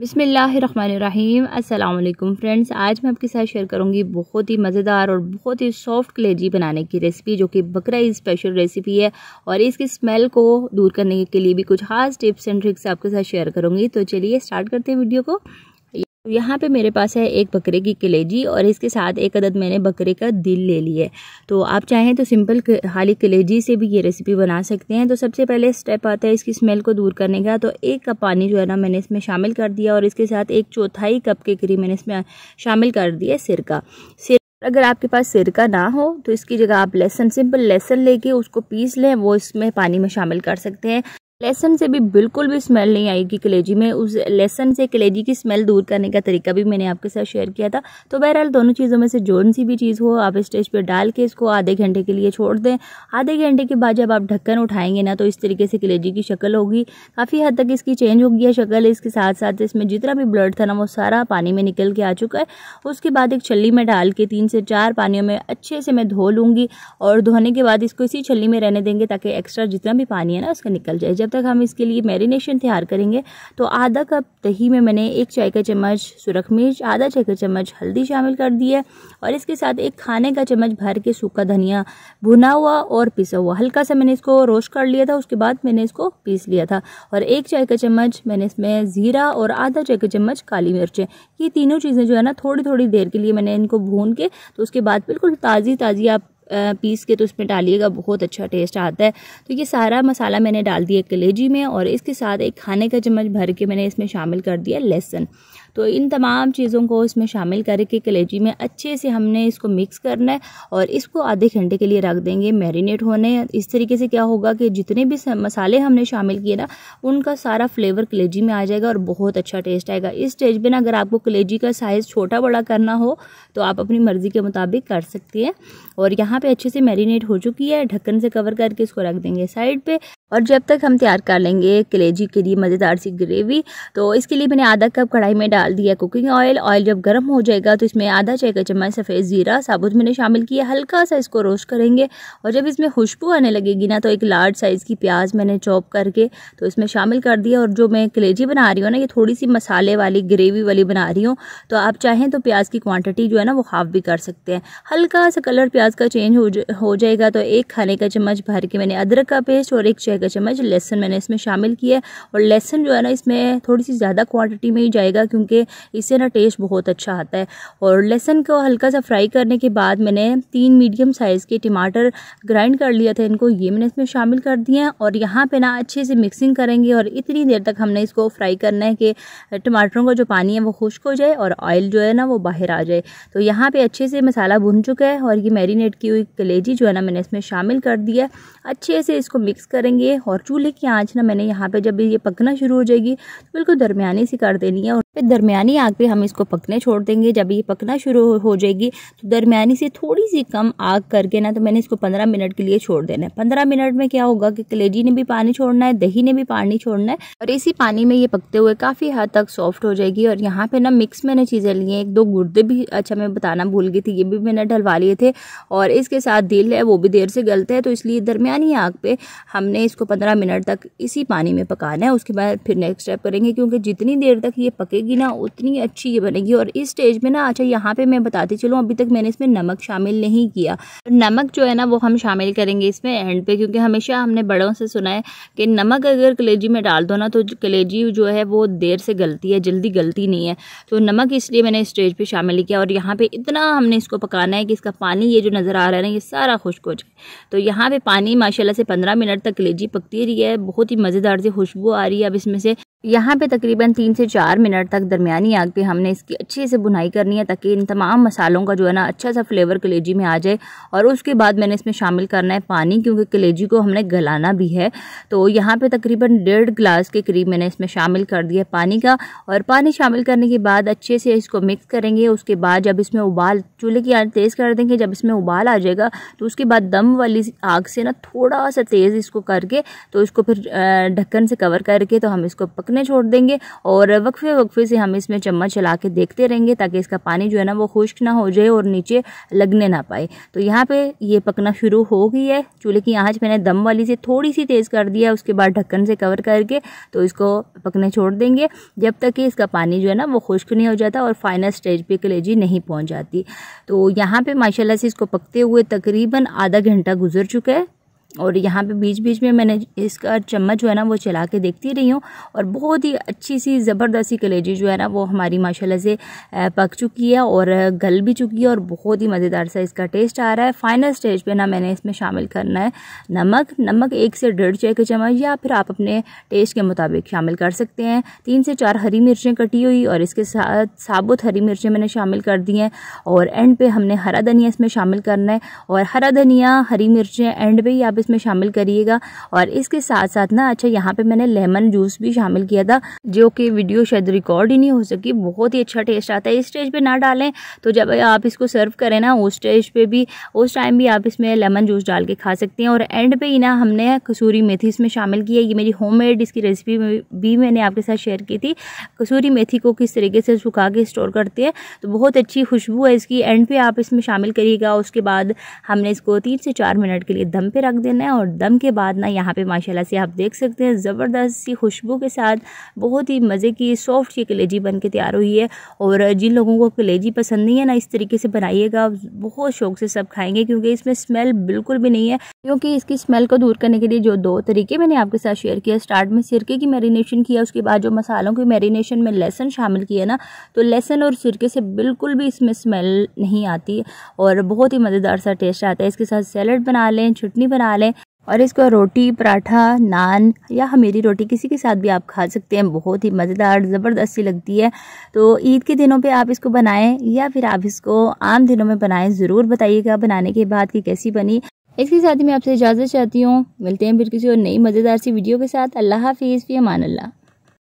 बिसमीम् अल्लाम फ्रेंड्स आज मैं आपके साथ शेयर करूंगी बहुत ही मज़ेदार और बहुत ही सॉफ्ट कलेजी बनाने की रेसिपी जो कि बकरा ही स्पेशल रेसिपी है और इसकी स्मेल को दूर करने के लिए भी कुछ खास टिप्स एंड ट्रिक्स आपके साथ शेयर करूंगी तो चलिए स्टार्ट करते हैं वीडियो को तो यहाँ पे मेरे पास है एक बकरे की कलेजी और इसके साथ एक अदद मैंने बकरे का दिल ले लिया है तो आप चाहें तो सिंपल खाली कलेजी से भी ये रेसिपी बना सकते हैं तो सबसे पहले स्टेप आता है इसकी स्मेल को दूर करने का तो एक कप पानी जो है ना मैंने इसमें शामिल कर दिया और इसके साथ एक चौथाई कप के करीब मैंने इसमें शामिल कर दिया सिरका सिर अगर आपके पास सिरका ना हो तो इसकी जगह आप लहसन सिंपल लहसन लेके उसको पीस लें वो इसमें पानी में शामिल कर सकते हैं लहसन से भी बिल्कुल भी स्मेल नहीं आएगी कलेजी में उस लहसन से कलेजी की स्मेल दूर करने का तरीका भी मैंने आपके साथ शेयर किया था तो बहरहाल दोनों चीज़ों में से जोन सी भी चीज़ हो आप स्टेज पर डाल के इसको आधे घंटे के लिए छोड़ दें आधे घंटे के बाद जब आप ढक्कन उठाएंगे ना तो इस तरीके से कलेजी की शक्ल होगी काफ़ी हद तक इसकी चेंज होगी है शक्ल इसके साथ साथ इसमें जितना भी ब्लड था ना वो सारा पानी में निकल के आ चुका है उसके बाद एक छली में डाल के तीन से चार पानियों में अच्छे से मैं धो लूँगी और धोने के बाद इसको इसी छली में रहने देंगे ताकि एक्स्ट्रा जितना भी पानी है ना उसका निकल जाए जब तक हम इसके लिए मैरिनेशन तैयार करेंगे तो आधा कप दही में मैंने एक चाय का चम्मच सुरख मिर्च आधा चाय का चम्मच हल्दी शामिल कर दी है और इसके साथ एक खाने का चम्मच भर के सूखा धनिया भुना हुआ और पिसा हुआ हल्का सा मैंने इसको रोस्ट कर लिया था उसके बाद मैंने इसको पीस लिया था और एक चाय का चम्मच मैंने इसमें ज़ीरा और आधा चाय का चम्मच काली मिर्चें ये तीनों चीज़ें जो है ना थोड़ी थोड़ी देर के लिए मैंने इनको भून के तो उसके बाद बिल्कुल ताज़ी ताज़ी आप पीस के तो उसमें डालिएगा बहुत अच्छा टेस्ट आता है तो ये सारा मसाला मैंने डाल दिया कलेजी में और इसके साथ एक खाने का चम्मच भर के मैंने इसमें शामिल कर दिया लहसुन तो इन तमाम चीज़ों को इसमें शामिल करके कलेजी में अच्छे से हमने इसको मिक्स करना है और इसको आधे घंटे के लिए रख देंगे मैरिनेट होने इस तरीके से क्या होगा कि जितने भी मसाले हमने शामिल किए ना उनका सारा फ्लेवर कलेजी में आ जाएगा और बहुत अच्छा टेस्ट आएगा इस स्टेज पर ना अगर आपको कलेजी का साइज़ छोटा बड़ा करना हो तो आप अपनी मर्ज़ी के मुताबिक कर सकती हैं और यहाँ यहाँ पे अच्छे से मैरिनेट हो चुकी है ढक्कन से कवर करके इसको रख देंगे साइड पे और जब तक हम तैयार कर लेंगे कलेजी के लिए मज़ेदार सी ग्रेवी तो इसके लिए मैंने आधा कप कढ़ाई में डाल दिया कुकिंग ऑयल ऑयल जब गर्म हो जाएगा तो इसमें आधा चाय का चम्मच सफ़ेद ज़ीरा साबुत मैंने शामिल किया हल्का सा इसको रोस्ट करेंगे और जब इसमें खुशबू आने लगेगी ना तो एक लार्ज साइज़ की प्याज मैंने चॉप करके तो इसमें शामिल कर दिया और जो मैं कलेजी बना रही हूँ ना ये थोड़ी सी मसाले वाली ग्रेवी वाली बना रही हूँ तो आप चाहें तो प्याज की क्वान्टिटी जो है ना वो हाफ भी कर सकते हैं हल्का सा कलर प्याज का चेंज चेंज हो हो जाएगा तो एक खाने का चम्मच भर के मैंने अदरक का पेस्ट और एक चाय का चम्मच लहसन मैंने इसमें शामिल किया है और लहसन जो है ना इसमें थोड़ी सी ज़्यादा क्वांटिटी में ही जाएगा क्योंकि इससे ना टेस्ट बहुत अच्छा आता है और लहसन को हल्का सा फ्राई करने के बाद मैंने तीन मीडियम साइज़ के टमाटर ग्राइंड कर लिया था इनको ये मैंने इसमें शामिल कर दिए हैं और यहाँ पर ना अच्छे से मिक्सिंग करेंगे और इतनी देर तक हमने इसको फ्राई करना है कि टमाटरों का जो पानी है वो खुश्क हो जाए और ऑयल जो है ना वो बाहर आ जाए तो यहाँ पर अच्छे से मसाला भुन चुका है और ये मैरिनेट की हुई कलेजी जो है ना मैंने इसमें शामिल कर दिया है अच्छे से इसको मिक्स करेंगे और चूल्हे की आँच ना मैंने यहाँ पर जब ये पकना शुरू हो जाएगी तो बिल्कुल दरमिया सी कर देनी है और फिर दरमियानी आग पे हम इसको पकने छोड़ देंगे जब ये पकना शुरू हो जाएगी तो दरमियानी से थोड़ी सी कम आग करके ना तो मैंने इसको पंद्रह मिनट के लिए छोड़ देना है पंद्रह मिनट में क्या होगा कि कलेजी ने भी पानी छोड़ना है दही ने भी पानी छोड़ना है और इसी पानी में ये पकते हुए काफ़ी हद तक सॉफ्ट हो जाएगी और यहाँ पर ना मिक्स मैंने चीज़ें ली हैं एक दो गुर्दे भी अच्छा मैं बताना भूल गई थी ये भी मैंने डलवा लिए थे और इसके साथ दिल है वो भी देर से गलते हैं तो इसलिए दरमियानी आग पर हमने इसको पंद्रह मिनट तक इसी पानी में पकाना है उसके बाद फिर नेक्स्ट स्टेप करेंगे क्योंकि जितनी देर तक ये पकेगी बनेगी ना उतनी अच्छी ये बनेगी और इस स्टेज में ना अच्छा यहाँ पे मैं बताती चलूँ अभी तक मैंने इसमें नमक शामिल नहीं किया नमक जो है ना वो हम शामिल करेंगे इसमें एंड पे क्योंकि हमेशा हमने बड़ों से सुना है कि नमक अगर कलेजी में डाल दो ना तो कलेजी जो है वो देर से गलती है जल्दी गलती नहीं है तो नमक इसलिए मैंने स्टेज पर शामिल किया और यहाँ पर इतना हमने इसको पकाना है कि इसका पानी ये जो नज़र आ रहा है ना ये सारा खुश्क हो जाए तो यहाँ पर पानी माशाला से पंद्रह मिनट तक कलेजी पकती रही है बहुत ही मज़ेदार से खुशबू आ रही है अब इसमें से यहाँ पे तकरीबन तीन से चार मिनट मिनट तक दरमियानी आग पे हमने इसकी अच्छे से बुनाई करनी है ताकि इन तमाम मसालों का जो है ना अच्छा सा फ्लेवर कलेजी में आ जाए और उसके बाद मैंने इसमें शामिल करना है पानी क्योंकि कलेजी को हमने गलाना भी है तो यहाँ पर तकरीबन डेढ़ गिलास के करीब मैंने इसमें शामिल कर दिया पानी का और पानी शामिल करने के बाद अच्छे से इसको मिक्स करेंगे उसके बाद जब इसमें उबाल चूल्हे की आँच तेज़ कर देंगे जब इसमें उबाल आ जाएगा तो उसके बाद दम वाली आग से ना थोड़ा सा तेज़ इसको करके तो इसको फिर ढक्कन से कवर करके तो हम इसको पकने छोड़ देंगे और वक्फे वक्फे फिर से हम इसमें चम्मच चला के देखते रहेंगे ताकि इसका पानी जो है ना वो खुश्क ना हो जाए और नीचे लगने ना पाए तो यहाँ पे ये पकना शुरू हो गई है चूल्हे की आँच मैंने दम वाली से थोड़ी सी तेज़ कर दिया उसके बाद ढक्कन से कवर करके तो इसको पकने छोड़ देंगे जब तक कि इसका पानी जो है ना वो खुश्क नहीं हो जाता और फाइनल स्टेज पर कलेजी नहीं पहुँच जाती तो यहाँ पर माशाला से इसको पकते हुए तकरीबन आधा घंटा गुजर चुका है और यहाँ पे बीच बीच में मैंने इसका चम्मच जो है ना वो चला के देखती रही हूँ और बहुत ही अच्छी सी ज़बरदस्ती कलेजी जो है ना वो हमारी माशाल्लाह से पक चुकी है और गल भी चुकी है और बहुत ही मज़ेदार सा इसका टेस्ट आ रहा है फाइनल स्टेज पे ना मैंने इसमें शामिल करना है नमक नमक एक से डेढ़ चाय के चम्मच या फिर आप अपने टेस्ट के मुताबिक शामिल कर सकते हैं तीन से चार हरी मिर्चें कटी हुई और इसके साथ साबुत हरी मिर्चें मैंने शामिल कर दी हैं और एंड पे हमने हरा धनिया इसमें शामिल करना है और हरा धनिया हरी मिर्चें एंड पे ही आप आप इसमें शामिल करिएगा और इसके साथ साथ ना अच्छा यहाँ पे मैंने लेमन जूस भी शामिल किया था जो कि वीडियो शायद रिकॉर्ड ही नहीं हो सकी बहुत ही अच्छा टेस्ट आता है इस स्टेज पे ना डालें तो जब आप इसको सर्व करें ना उस स्टेज पे भी उस टाइम भी आप इसमें लेमन जूस डाल के खा सकते हैं और एंड पे ही ना हमने कसूरी मेथी इसमें शामिल की है ये मेरी मेड इसकी रेसिपी भी मैंने आपके साथ शेयर की थी कसूरी मेथी को किस तरीके से सुखा के स्टोर करते हैं तो बहुत अच्छी खुशबू है इसकी एंड पे आप इसमें शामिल करिएगा उसके बाद हमने इसको तीन से चार मिनट के लिए दम पे रख दिया देना है और दम के बाद ना यहाँ पे माशाल्लाह से आप देख सकते हैं ज़बरदस्त सी खुशबू के साथ बहुत ही मज़े की सॉफ्ट ये कलेजी बन के तैयार हुई है और जिन लोगों को कलेजी पसंद नहीं है ना इस तरीके से बनाइएगा बहुत शौक से सब खाएंगे क्योंकि इसमें स्मेल बिल्कुल भी नहीं है क्योंकि इसकी स्मेल को दूर करने के लिए जो दो तरीके मैंने आपके साथ शेयर किया स्टार्ट में सिरके की मैरिनेशन किया उसके बाद जो मसालों की मैरिनेशन में लहसन शामिल किया ना तो लहसन और सिरके से बिल्कुल भी इसमें स्मेल नहीं आती और बहुत ही मज़ेदार सा टेस्ट आता है इसके साथ सैलड बना लें चटनी बना लें और इसको रोटी पराठा नान या हमेरी रोटी किसी के साथ भी आप खा सकते हैं बहुत ही मज़ेदार ज़बरदस्ती लगती है तो ईद के दिनों पे आप इसको बनाएं या फिर आप इसको आम दिनों में बनाएं ज़रूर बताइएगा बनाने के बाद कि कैसी बनी इसके साथ ही मैं आपसे इजाज़त चाहती हूँ मिलते हैं फिर किसी और नई मज़ेदार सी वीडियो के साथ अल्लाह हाफिज़ फ़ी अमान अल्लाह